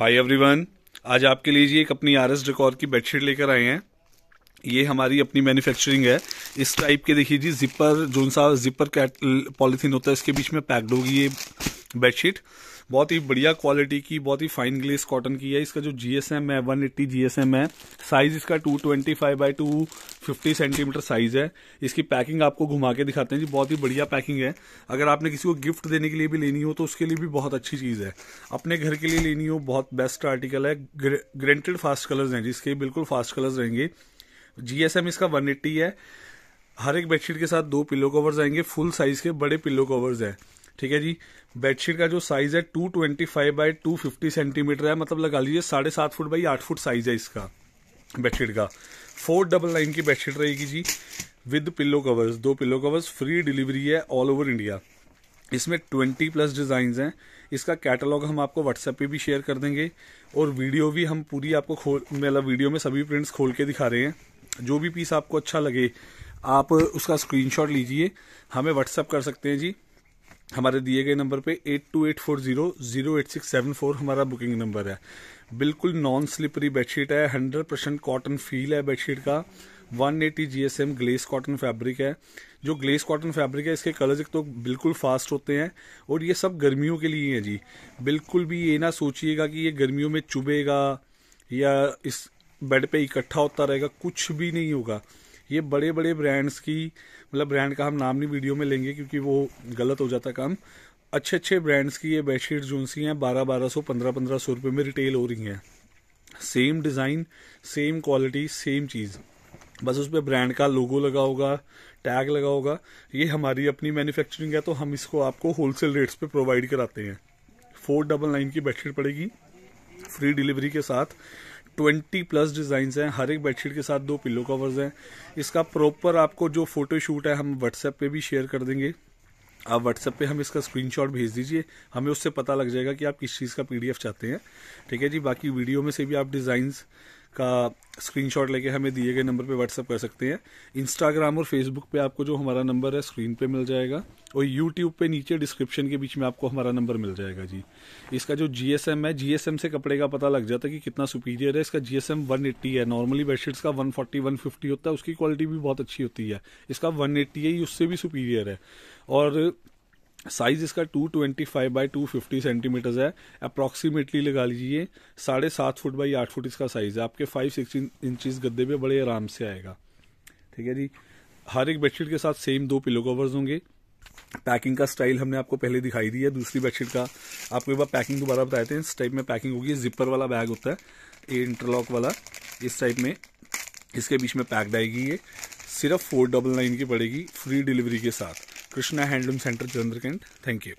Hi everyone आज आपके लिए एक अपनी आर एस डेकोर की बेडशीट लेकर आए हैं ये हमारी अपनी मैन्युफैक्चरिंग है इस टाइप के देखिए जी जिपर जो सा जिपर कैट पॉलीथीन होता है इसके बीच में पैक्ड होगी ये बेडशीट बहुत ही बढ़िया क्वालिटी की बहुत ही फाइन ग्लेस कॉटन की है इसका जो जीएसएम है वन एट्टी जीएसएम है साइज इसका two twenty five by two fifty centimetre size है इसकी पैकिंग आपको घुमा के दिखाते हैं जी बहुत ही बढ़िया पैकिंग है अगर आपने किसी को गिफ्ट देने के लिए भी लेनी हो तो उसके लिए भी बहुत अच्छी चीज़ है अपने घर के लिए लेनी हो बहुत बेस्ट आर्टिकल है ग्रेंटेड फास्ट कलर्स हैं जिसके बिल्कुल फास्ट कलर्स रहेंगे जीएसएम इसका वन है हर एक बेडशीट के साथ दो पिलो कवर्स आएंगे फुल साइज के बड़े पिलो कवर्स हैं ठीक है जी बेडशीट का जो साइज है two twenty five by two fifty centimetre है मतलब लगा लीजिए साढ़े सात फुट बाई आठ फुट साइज है इसका बेडशीट का फोर डबल नाइन की बेडशीट रहेगी जी विद पिल्लो कवर्स दो पिल्लो कवर्स फ्री डिलीवरी है ऑल ओवर इंडिया इसमें ट्वेंटी प्लस डिज़ाइन हैं इसका कैटलॉग हम आपको व्हाट्सएप पे भी शेयर कर देंगे और वीडियो भी हम पूरी आपको खोल मतलब वीडियो में सभी प्रिंट्स खोल के दिखा रहे हैं जो भी पीस आपको अच्छा लगे आप उसका स्क्रीनशॉट लीजिए हमें व्हाट्सएप कर सकते हैं जी हमारे दिए गए नंबर पे eight two eight four zero zero eight six seven four हमारा बुकिंग नंबर है बिल्कुल नॉन स्लिपरी बेडशीट है हंड्रेड परसेंट कॉटन फील है बेडशीट का one eighty G S M glace cotton fabric है जो ग्लेस कॉटन फैब्रिक है इसके कलर्स एक तो बिल्कुल फास्ट होते हैं और ये सब गर्मियों के लिए है जी बिल्कुल भी ये ना सोचिएगा कि ये गर्मियों में चुभेगा या इस बेड पे इकट्ठा होता रहेगा कुछ भी नहीं होगा ये बड़े बड़े ब्रांड्स की मतलब ब्रांड का हम नाम नहीं वीडियो में लेंगे क्योंकि वो गलत हो जाता काम अच्छे अच्छे ब्रांड्स की ये बेडशीट जो सी हैं बारह बारह सौ पंद्रह पंद्रह सौ रुपये में रिटेल हो रही हैं same design same quality same चीज़ बस उस पर ब्रांड का लोगो लगा होगा टैग लगा होगा ये हमारी अपनी मैन्युफैक्चरिंग है तो हम इसको आपको होलसेल रेट्स पे प्रोवाइड कराते हैं फोर डबल नाइन की बेडशीट पड़ेगी फ्री डिलीवरी के साथ ट्वेंटी प्लस डिज़ाइंस हैं हर एक बेडशीट के साथ दो पिल्लो कवर्स हैं इसका प्रॉपर आपको जो फोटो शूट है हम व्हाट्सएप पे भी शेयर कर देंगे आप व्हाट्सएप पे हम इसका स्क्रीनशॉट भेज दीजिए हमें उससे पता लग जाएगा कि आप किस चीज़ का पीडीएफ चाहते हैं ठीक है जी बाकी वीडियो में से भी आप डिज़ाइंस का स्क्रीनशॉट लेके हमें दिए गए नंबर पे व्हाट्सअप कर सकते हैं इंस्टाग्राम और फेसबुक पे आपको जो हमारा नंबर है स्क्रीन पे मिल जाएगा और यूट्यूब पे नीचे डिस्क्रिप्शन के बीच में आपको हमारा नंबर मिल जाएगा जी इसका जो जीएसएम है जीएसएम से कपड़े का पता लग जाता है कि कितना सुपीरियर है इसका जीएसएम एट्टी है नॉर्मली बेडशीट्स का वन फिफ्टी होता है उसकी क्वालिटी भी बहुत अच्छी होती है इसका एट्टी है उससे भी सुपीरियर है और साइज इसका 225 twenty five by two centimetre है अप्रोक्सीमेटली लगा लीजिए साढ़े सात फुट बाई आठ फुट इसका साइज है आपके फाइव सिक्स इंचज गद्दे पे बड़े आराम से आएगा ठीक है जी हर एक बेडशीट के साथ सेम दो पिलो कवर्स होंगे पैकिंग का स्टाइल हमने आपको पहले दिखाई दिया दूसरी बेडशीट का आपको एक बार पैकिंग दोबारा बताते हैं इस टाइप में पैकिंग होगी जिपर वाला बैग होता है इंटरलॉक वाला इस टाइप में इसके बीच में पैक्ड आएगी ये सिर्फ फोर डबल नाइन की पड़ेगी फ्री डिलीवरी के साथ Krishna Handloom Center, Chandrakind. Thank you.